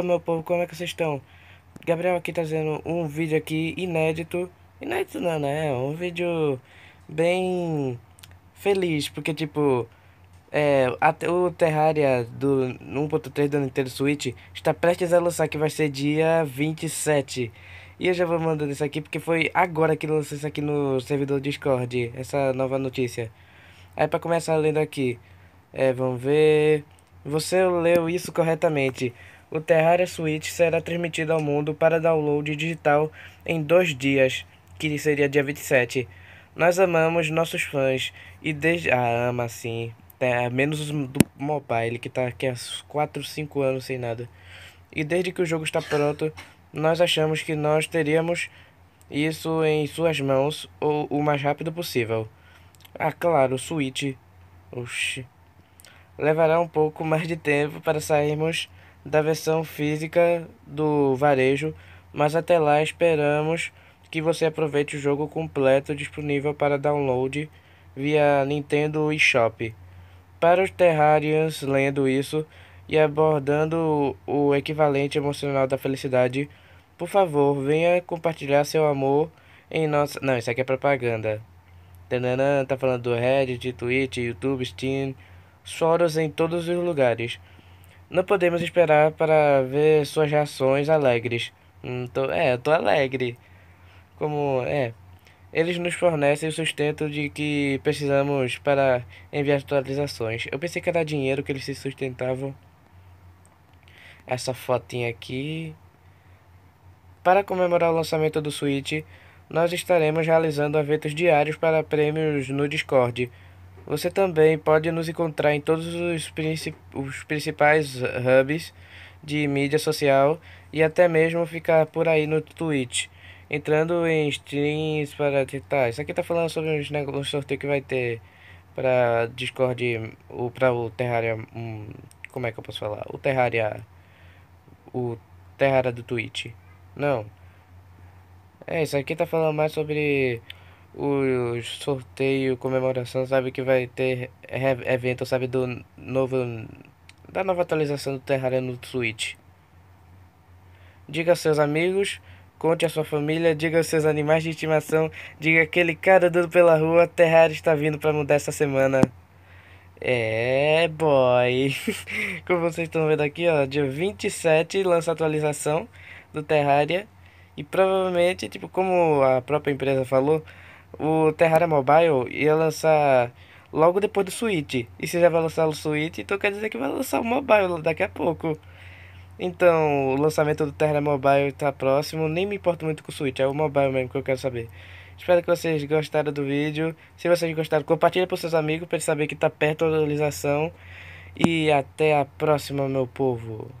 Opa, meu povo, como é que vocês estão? Gabriel aqui trazendo tá um vídeo aqui inédito. Inédito não, né? Um vídeo bem feliz, porque tipo... É, até o Terraria do 1.3 do Nintendo Switch está prestes a lançar, que vai ser dia 27. E eu já vou mandando isso aqui, porque foi agora que lançou isso aqui no servidor Discord, essa nova notícia. Aí pra começar lendo aqui, é, vamos ver... Você leu isso corretamente o Terraria Switch será transmitido ao mundo para download digital em dois dias, que seria dia 27. Nós amamos nossos fãs e desde. Ah, ama sim. É, é menos os do mobile, que tá aqui há 4, 5 anos sem nada. E desde que o jogo está pronto, nós achamos que nós teríamos isso em suas mãos o, o mais rápido possível. Ah, claro, o Switch. Oxi. Levará um pouco mais de tempo para sairmos da versão física do varejo, mas até lá esperamos que você aproveite o jogo completo disponível para download via Nintendo eShop. Para os Terrarians lendo isso e abordando o equivalente emocional da felicidade, por favor, venha compartilhar seu amor em nossa. Não, isso aqui é propaganda. Tananã, tá falando do Reddit, Twitch, YouTube, Steam, Soros em todos os lugares. Não podemos esperar para ver suas reações alegres. Hum, tô, é, tô alegre. Como é? Eles nos fornecem o sustento de que precisamos para enviar atualizações. Eu pensei que era dinheiro que eles se sustentavam. Essa fotinha aqui. Para comemorar o lançamento do Switch, nós estaremos realizando eventos diários para prêmios no Discord. Você também pode nos encontrar em todos os, princip os principais hubs de mídia social e até mesmo ficar por aí no Twitch, entrando em streams para tentar. Isso aqui tá falando sobre uns um sorteio que vai ter para Discord ou para o Terraria, como é que eu posso falar? O Terraria o Terraria do Twitch. Não. É, isso aqui tá falando mais sobre o sorteio, comemoração, sabe que vai ter evento, sabe, do novo da nova atualização do Terraria no Switch. Diga aos seus amigos, conte à sua família, diga aos seus animais de estimação, diga aquele cara dando pela rua, Terraria está vindo para mudar essa semana. É, boy. Como vocês estão vendo aqui, ó, dia 27 lança a atualização do Terraria e provavelmente, tipo, como a própria empresa falou, o Terraria Mobile ia lançar logo depois do Switch. E se já vai lançar o Switch, então quer dizer que vai lançar o Mobile daqui a pouco. Então, o lançamento do Terra Mobile está próximo. Nem me importo muito com o Switch, é o Mobile mesmo que eu quero saber. Espero que vocês gostaram do vídeo. Se vocês gostaram, compartilhe para seus amigos para saber que está perto da atualização. E até a próxima, meu povo.